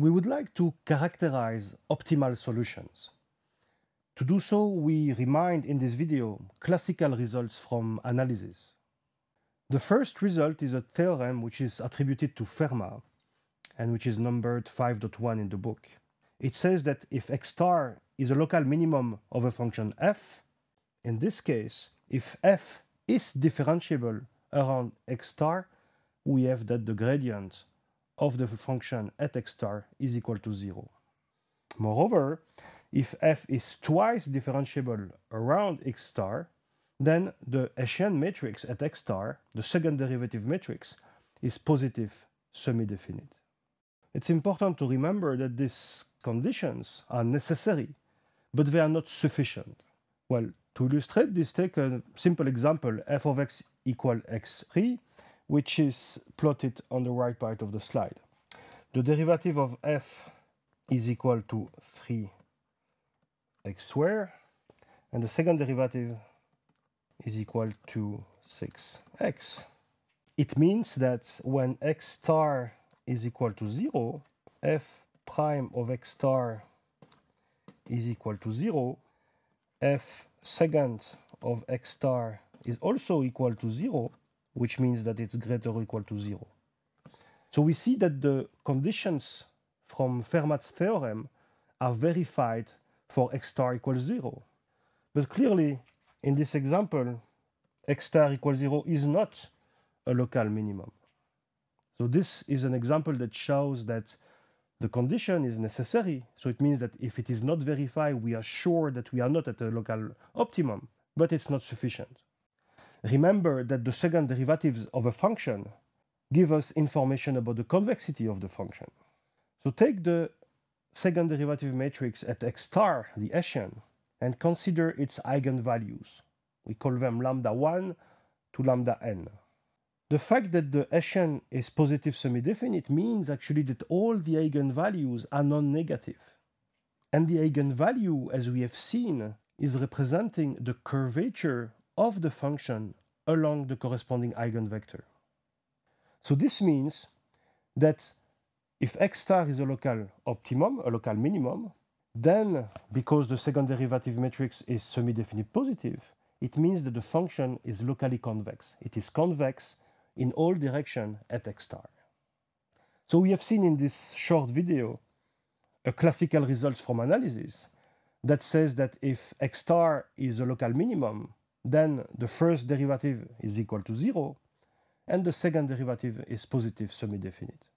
we would like to characterize optimal solutions. To do so, we remind in this video classical results from analysis. The first result is a theorem which is attributed to Fermat and which is numbered 5.1 in the book. It says that if x star is a local minimum of a function f, in this case, if f is differentiable around x star, we have that the gradient of the function at x star is equal to 0. Moreover, if f is twice differentiable around x star, then the Hessian matrix at x star, the second derivative matrix, is positive semi-definite. It's important to remember that these conditions are necessary, but they are not sufficient. Well, to illustrate this, take a simple example f of x equal x3 which is plotted on the right part of the slide. The derivative of f is equal to 3x squared, and the second derivative is equal to 6x. It means that when x star is equal to 0, f prime of x star is equal to 0, f second of x star is also equal to 0, which means that it's greater or equal to zero. So we see that the conditions from Fermat's theorem are verified for x star equals zero. But clearly, in this example, x star equals zero is not a local minimum. So this is an example that shows that the condition is necessary. So it means that if it is not verified, we are sure that we are not at a local optimum, but it's not sufficient. Remember that the second derivatives of a function give us information about the convexity of the function. So take the second derivative matrix at x star, the Hessian, and consider its eigenvalues. We call them lambda 1 to lambda n. The fact that the Hessian is positive semi-definite means actually that all the eigenvalues are non-negative. And the eigenvalue, as we have seen, is representing the curvature of the function along the corresponding eigenvector. So this means that if x star is a local optimum, a local minimum, then because the second derivative matrix is semi-definite positive, it means that the function is locally convex. It is convex in all direction at x star. So we have seen in this short video a classical result from analysis that says that if x star is a local minimum, then the first derivative is equal to 0, and the second derivative is positive semi-definite.